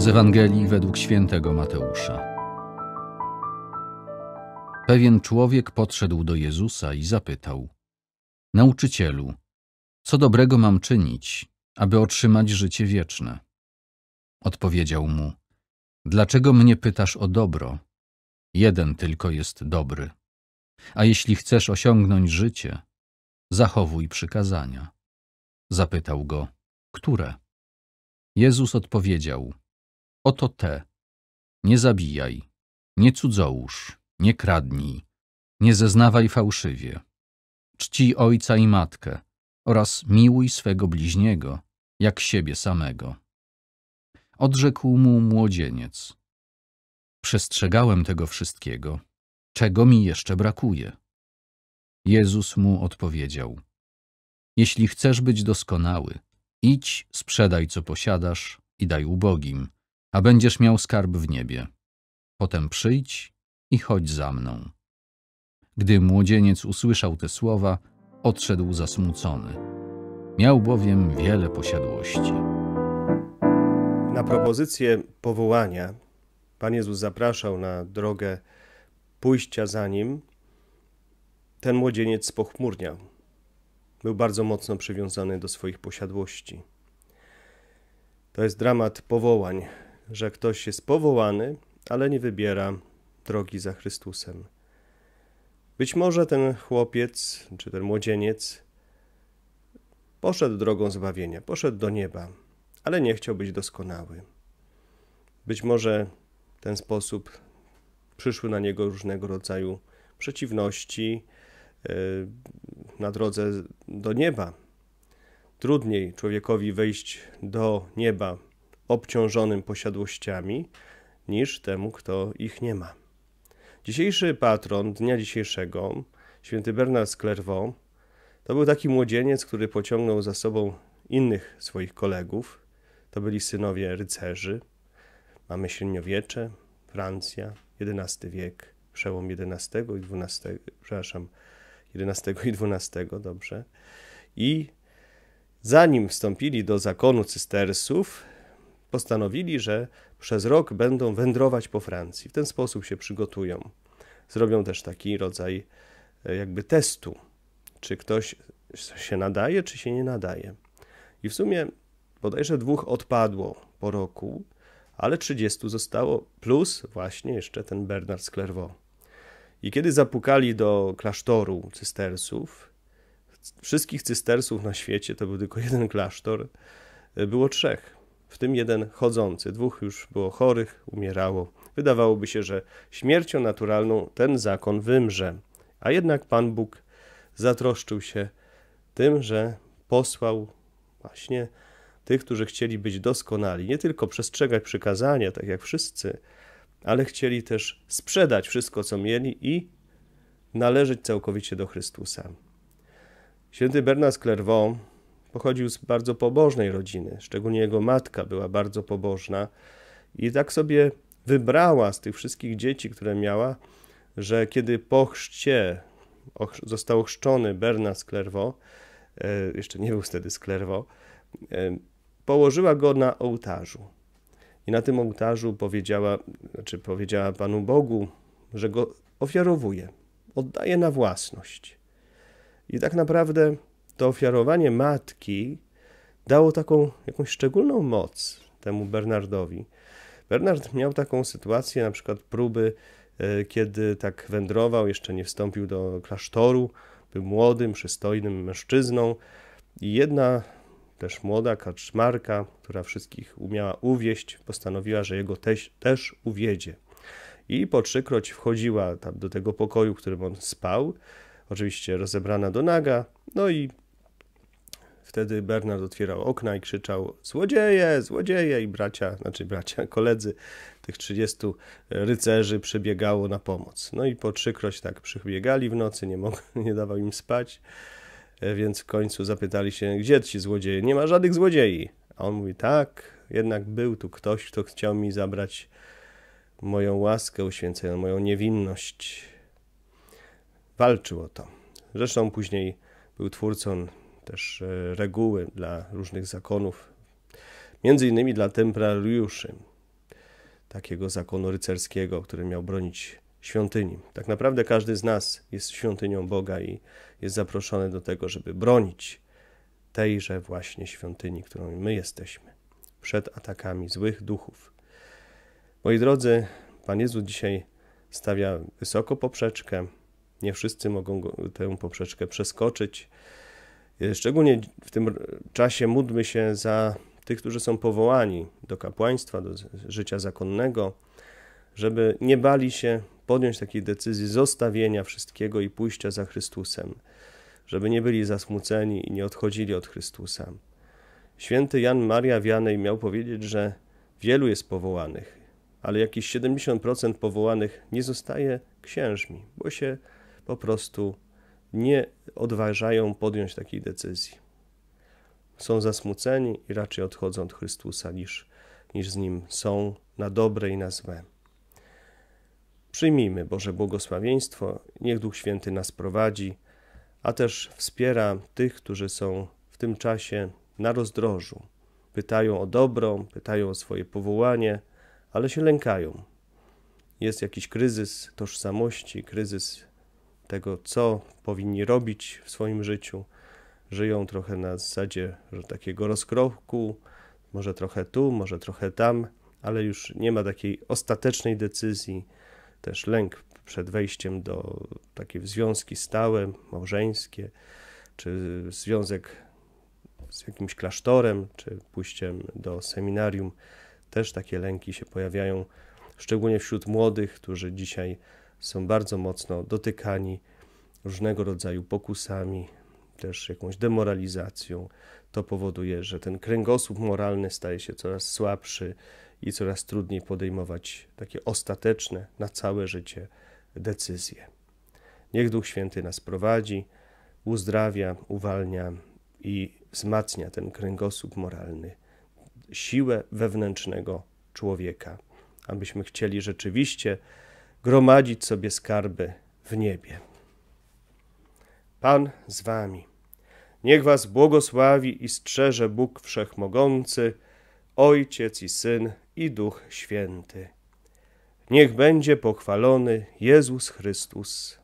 Z Ewangelii według świętego Mateusza. Pewien człowiek podszedł do Jezusa i zapytał: Nauczycielu, co dobrego mam czynić, aby otrzymać życie wieczne? Odpowiedział mu: Dlaczego mnie pytasz o dobro? Jeden tylko jest dobry. A jeśli chcesz osiągnąć życie, zachowuj przykazania. Zapytał go: Które? Jezus odpowiedział: Oto te. Nie zabijaj, nie cudzołóż, nie kradnij, nie zeznawaj fałszywie. Czci ojca i matkę oraz miłuj swego bliźniego, jak siebie samego. Odrzekł mu młodzieniec. Przestrzegałem tego wszystkiego. Czego mi jeszcze brakuje? Jezus mu odpowiedział. Jeśli chcesz być doskonały, idź, sprzedaj co posiadasz i daj ubogim – a będziesz miał skarb w niebie. Potem przyjdź i chodź za mną. Gdy młodzieniec usłyszał te słowa, odszedł zasmucony. Miał bowiem wiele posiadłości. Na propozycję powołania Pan Jezus zapraszał na drogę pójścia za nim. Ten młodzieniec spochmurniał. Był bardzo mocno przywiązany do swoich posiadłości. To jest dramat powołań, że ktoś jest powołany, ale nie wybiera drogi za Chrystusem. Być może ten chłopiec czy ten młodzieniec poszedł drogą zbawienia, poszedł do nieba, ale nie chciał być doskonały. Być może w ten sposób przyszły na niego różnego rodzaju przeciwności e, na drodze do nieba. Trudniej człowiekowi wejść do nieba obciążonym posiadłościami niż temu, kto ich nie ma. Dzisiejszy patron dnia dzisiejszego, święty Bernard z Clairvaux, to był taki młodzieniec, który pociągnął za sobą innych swoich kolegów. To byli synowie rycerzy. Mamy średniowiecze, Francja, XI wiek, przełom XI i XII, przepraszam, XI i XII, dobrze. I zanim wstąpili do zakonu cystersów, postanowili, że przez rok będą wędrować po Francji. W ten sposób się przygotują. Zrobią też taki rodzaj e, jakby testu, czy ktoś się nadaje, czy się nie nadaje. I w sumie bodajże dwóch odpadło po roku, ale 30 zostało, plus właśnie jeszcze ten Bernard Sklerwo. I kiedy zapukali do klasztoru cystersów, wszystkich cystersów na świecie, to był tylko jeden klasztor, e, było trzech w tym jeden chodzący. Dwóch już było chorych, umierało. Wydawałoby się, że śmiercią naturalną ten zakon wymrze. A jednak Pan Bóg zatroszczył się tym, że posłał właśnie tych, którzy chcieli być doskonali, nie tylko przestrzegać przykazania, tak jak wszyscy, ale chcieli też sprzedać wszystko, co mieli i należeć całkowicie do Chrystusa. Święty Bernard z Clairvaux pochodził z bardzo pobożnej rodziny, szczególnie jego matka była bardzo pobożna i tak sobie wybrała z tych wszystkich dzieci, które miała, że kiedy po chrzcie został chrzczony Bernard Sklerwo, jeszcze nie był wtedy Sklerwo, położyła go na ołtarzu. I na tym ołtarzu powiedziała, znaczy powiedziała Panu Bogu, że go ofiarowuje, oddaje na własność. I tak naprawdę to ofiarowanie matki dało taką jakąś szczególną moc temu Bernardowi. Bernard miał taką sytuację, na przykład próby, e, kiedy tak wędrował, jeszcze nie wstąpił do klasztoru, był młodym, przystojnym mężczyzną i jedna też młoda kaczmarka, która wszystkich umiała uwieść, postanowiła, że jego teś, też uwiedzie. I po trzykroć wchodziła tam do tego pokoju, w którym on spał, oczywiście rozebrana do naga, no i Wtedy Bernard otwierał okna i krzyczał: Złodzieje, złodzieje! I bracia, znaczy bracia, koledzy tych 30 rycerzy przybiegało na pomoc. No i po trzykroć tak przybiegali w nocy, nie, mog- nie dawał im spać. E, więc w końcu zapytali się: Gdzie ci złodzieje? Nie ma żadnych złodziei. A on mówi: Tak, jednak był tu ktoś, kto chciał mi zabrać moją łaskę uświęconą, moją niewinność. Walczył o to. Zresztą później był twórcą też e, reguły dla różnych zakonów, między innymi dla templariuszy, takiego zakonu rycerskiego, który miał bronić świątyni. Tak naprawdę każdy z nas jest świątynią Boga i jest zaproszony do tego, żeby bronić tejże właśnie świątyni, którą my jesteśmy, przed atakami złych duchów. Moi drodzy, Pan Jezus dzisiaj stawia wysoko poprzeczkę. Nie wszyscy mogą tę poprzeczkę przeskoczyć. Szczególnie w tym czasie módlmy się za tych, którzy są powołani do kapłaństwa, do życia zakonnego, żeby nie bali się podjąć takiej decyzji zostawienia wszystkiego i pójścia za Chrystusem, żeby nie byli zasmuceni i nie odchodzili od Chrystusa. Święty Jan Maria Wianej miał powiedzieć, że wielu jest powołanych, ale jakieś 70% powołanych nie zostaje księżmi, bo się po prostu nie odważają podjąć takiej decyzji. Są zasmuceni i raczej odchodzą od Chrystusa niż, niż z Nim są na dobre i na złe. Przyjmijmy Boże błogosławieństwo, niech Duch Święty nas prowadzi, a też wspiera tych, którzy są w tym czasie na rozdrożu. Pytają o dobro, pytają o swoje powołanie, ale się lękają. Jest jakiś kryzys tożsamości, kryzys tego, co powinni robić w swoim życiu. Żyją trochę na zasadzie że takiego rozkroku, może trochę tu, może trochę tam, ale już nie ma takiej ostatecznej decyzji. Też lęk przed wejściem do takiej związki stałe, małżeńskie, czy związek z jakimś klasztorem, czy pójściem do seminarium. Też takie lęki się pojawiają, szczególnie wśród młodych, którzy dzisiaj są bardzo mocno dotykani różnego rodzaju pokusami, też jakąś demoralizacją. To powoduje, że ten kręgosłup moralny staje się coraz słabszy i coraz trudniej podejmować takie ostateczne na całe życie decyzje. Niech Duch Święty nas prowadzi, uzdrawia, uwalnia i wzmacnia ten kręgosłup moralny, siłę wewnętrznego człowieka, abyśmy chcieli rzeczywiście gromadzić sobie skarby w niebie. Pan z wami. Niech was błogosławi i strzeże Bóg Wszechmogący, Ojciec i Syn i Duch Święty. Niech będzie pochwalony Jezus Chrystus.